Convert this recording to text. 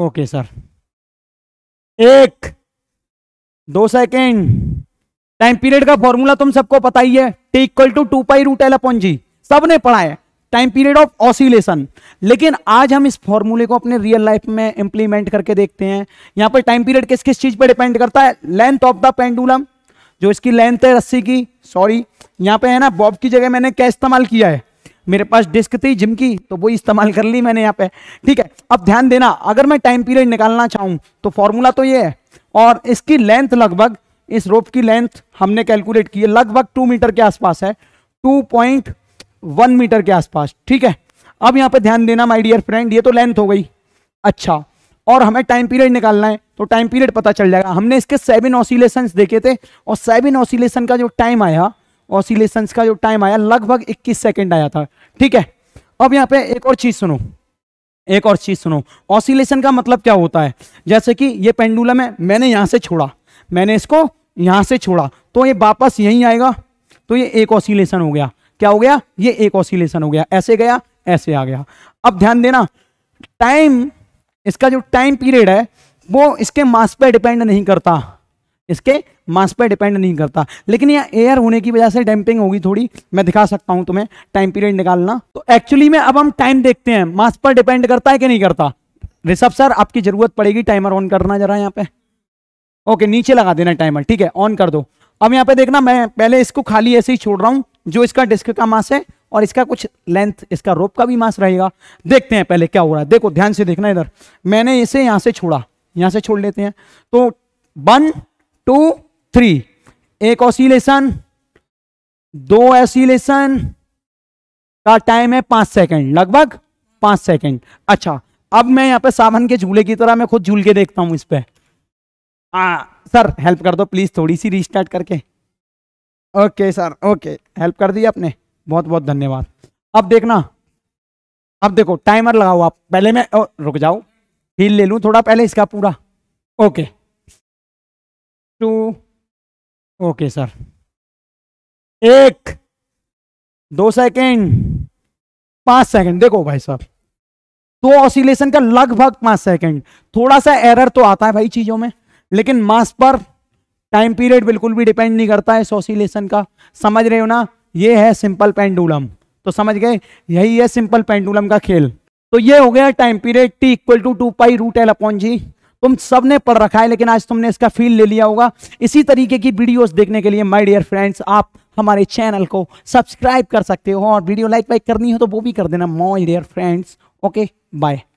okay sir एक दो second time period का फॉर्मूला तुम सबको पता ही है t equal to two pi root l upon g ने पढ़ा है टाइम पीरियड ऑफ ऑसिलेशन लेकिन आज हम इस फॉर्मूले को अपने रियल लाइफ में इंप्लीमेंट करके देखते हैं यहां पर टाइम पीरियड किस किस चीज पर डिपेंड करता है लेंथ ऑफ द पेंडुलम जो इसकी लेंथ है रस्सी की सॉरी यहां पे है ना बॉब की जगह मैंने क्या इस्तेमाल किया है मेरे पास डिस्क थी जिम की तो वो इस्तेमाल कर ली मैंने यहाँ पे ठीक है अब ध्यान देना अगर मैं टाइम पीरियड निकालना चाहूँ तो फॉर्मूला तो ये है और इसकी लेंथ लगभग इस रोप की लेंथ हमने कैलकुलेट की है लगभग टू मीटर के आसपास है टू पॉइंट वन मीटर के आसपास ठीक है अब यहाँ पे ध्यान देना माई डियर फ्रेंड ये तो लेंथ हो गई अच्छा और हमें टाइम पीरियड निकालना है तो टाइम पीरियड पता चल जाएगा हमने इसके सेवन ऑसिलेशन देखे थे और सेवन ऑसिलेशन का जो टाइम आया ऑसिलेशन का जो टाइम आया लगभग इक्कीस सेकेंड आया था ठीक है अब यहाँ पे एक और चीज सुनो एक और चीज सुनो ऑसिलेशन का मतलब क्या होता है जैसे कि ये पेंडुलम है मैंने यहां से छोड़ा मैंने इसको यहां से छोड़ा तो ये वापस यहीं आएगा तो ये एक ऑसिलेशन हो गया क्या हो गया ये एक ऑसिलेशन हो गया ऐसे गया ऐसे आ गया अब ध्यान देना टाइम इसका जो टाइम पीरियड है वो इसके मास पे डिपेंड नहीं करता इसके मास पे डिपेंड नहीं करता लेकिन यह एयर होने की वजह से डैम्पिंग होगी थोड़ी मैं दिखा सकता हूं तुम्हें टाइम पीरियड निकालना तो एक्चुअली में अब हम टाइम देखते हैं मास पर डिपेंड करता है कि नहीं करता ऋषभ सर आपकी जरूरत पड़ेगी टाइमर ऑन करना जरा यहाँ पे ओके नीचे लगा देना टाइमर ठीक है ऑन कर दो अब यहाँ पे देखना मैं पहले इसको खाली ऐसे ही छोड़ रहा हूँ जो इसका डिस्क का मास है और इसका कुछ लेंथ इसका रोप का भी मास रहेगा देखते हैं पहले क्या हो रहा है देखो ध्यान से देखना इधर मैंने इसे यहाँ से छोड़ा यहाँ से छोड़ लेते हैं तो वन टू थ्री एक ऑसिलेशन दो ऑसिलेशन का टाइम है पांच सेकंड लगभग पांच सेकंड अच्छा अब मैं यहाँ पे सावन के झूले की तरह मैं खुद झूल के देखता हूं इस पर हाँ, सर हेल्प कर दो प्लीज़ थोड़ी सी रीस्टार्ट करके ओके सर ओके हेल्प कर दी आपने बहुत बहुत धन्यवाद अब देखना अब देखो टाइमर लगाओ आप पहले मैं ओ, रुक जाओ फील ले लूं थोड़ा पहले इसका पूरा ओके टू ओके सर एक दो सेकेंड पांच सेकेंड देखो भाई साहब तो ऑसिलेशन का लगभग पांच सेकेंड थोड़ा सा एरर तो आता है भाई चीजों में लेकिन मास पर टाइम पीरियड बिल्कुल भी डिपेंड नहीं करता है इस ऑसिलेशन का समझ रहे हो ना ये है सिंपल पेंडुलम तो समझ गए यही है सिंपल पेंडुलम का खेल तो ये हो गया time period t equal to two pi root l upon g तुम सब ने पढ़ रखा है लेकिन आज तुमने इसका फील ले लिया होगा इसी तरीके की वीडियोस देखने के लिए माय डियर फ्रेंड्स आप हमारे चैनल को सब्सक्राइब कर सकते हो और वीडियो लाइक वाइक करनी हो तो वो भी कर देना my dear friends okay bye